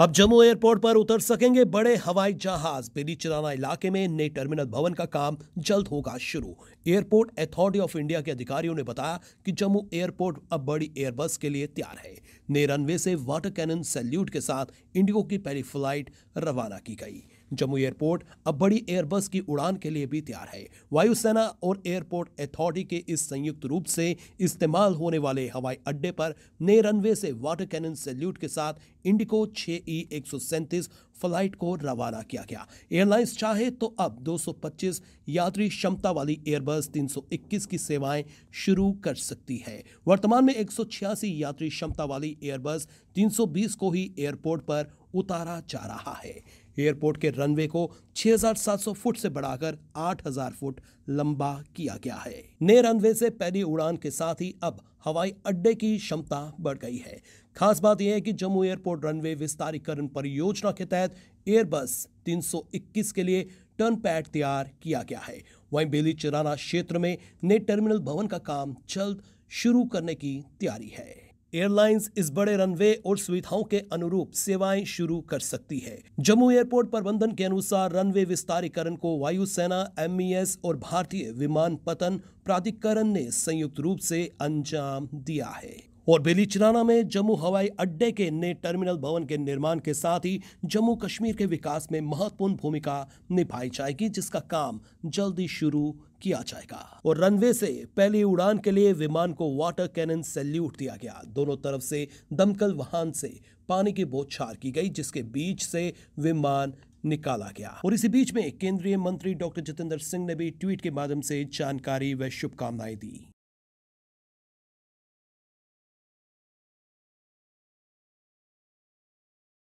अब जम्मू एयरपोर्ट पर उतर सकेंगे बड़े हवाई जहाज चिराना इलाके में नए टर्मिनल भवन का काम जल्द होगा शुरू एयरपोर्ट अथॉरिटी ऑफ इंडिया के अधिकारियों ने बताया कि जम्मू एयरपोर्ट अब बड़ी एयरबस के लिए तैयार है नए रनवे से वाटर कैनन सैल्यूट के साथ इंडिगो की पहली फ्लाइट रवाना की गई जम्मू एयरपोर्ट अब बड़ी एयरबस की उड़ान के लिए भी तैयार है वायुसेना और एयरपोर्ट अथॉरिटी के इस संयुक्त रूप से इस्तेमाल होने वाले हवाई अड्डे पर नए रनवे से वाटर कैनन सैल्यूट के साथ इंडिको छः ई एक फ्लाइट को रवाना किया गया एयरलाइंस चाहे तो अब 225 यात्री क्षमता वाली एयरबस 321 की सेवाएं शुरू कर सकती है वर्तमान में एक यात्री क्षमता वाली एयरबस 320 को ही एयरपोर्ट पर उतारा जा रहा है एयरपोर्ट के रनवे को 6,700 फुट से बढ़ाकर 8,000 फुट लंबा किया गया है नए रनवे से पहली उड़ान के साथ ही अब हवाई अड्डे की क्षमता बढ़ गई है खास बात यह है कि जम्मू एयरपोर्ट रनवे विस्तारीकरण परियोजना के तहत एयरबस 321 के लिए टर्न पैड तैयार किया गया है वहीं बेली चिराना क्षेत्र में नए टर्मिनल भवन का काम जल्द शुरू करने की तैयारी है एयरलाइंस इस बड़े रनवे और सुविधाओं के अनुरूप सेवाएं शुरू कर सकती है जम्मू एयरपोर्ट प्रबंधन के अनुसार रनवे विस्तारीकरण को वायुसेना एस e और भारतीय विमान पतन प्राधिकरण ने संयुक्त रूप से अंजाम दिया है और बेलीचराना में जम्मू हवाई अड्डे के नए टर्मिनल भवन के निर्माण के साथ ही जम्मू कश्मीर के विकास में महत्वपूर्ण भूमिका निभाई जाएगी जिसका काम जल्दी शुरू किया जाएगा और रनवे से पहली उड़ान के लिए विमान को वाटर कैनन सैल्यूट दिया गया दोनों तरफ से दमकल वाहन से पानी की बोछार की गई जिसके बीच से विमान निकाला गया और इसी बीच में केंद्रीय मंत्री डॉक्टर जितेंद्र सिंह ने भी ट्वीट के माध्यम से जानकारी व शुभकामनाएं दी